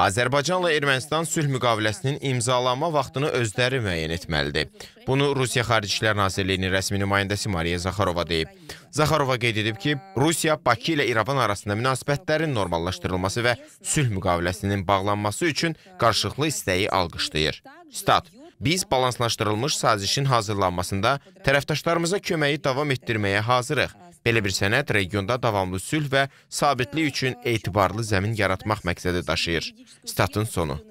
Azərbaycanla Ermənistan sülh müqaviləsinin imzalanma vaxtını özləri müəyyən etməlidir. Bunu Rusiya Xarici İşlər Nazirliyinin rəsmi nümayəndəsi Mariya Zaxarova deyib. Zaxarova qeyd edib ki, Rusiya Bakı ilə İrəvan arasında münasibətlərin normallaşdırılması və sülh müqaviləsinin bağlanması üçün qarşılıqlı istəyi alqışlayır. Stat Biz balanslaşdırılmış sazişin hazırlanmasında tərəfdaşlarımıza köməyi davam etdirməyə hazırıq. Belə bir sənəd regionda davamlı sülh və sabitlik üçün etibarlı zəmin yaratmaq məqsədi daşıyır. Statın sonu.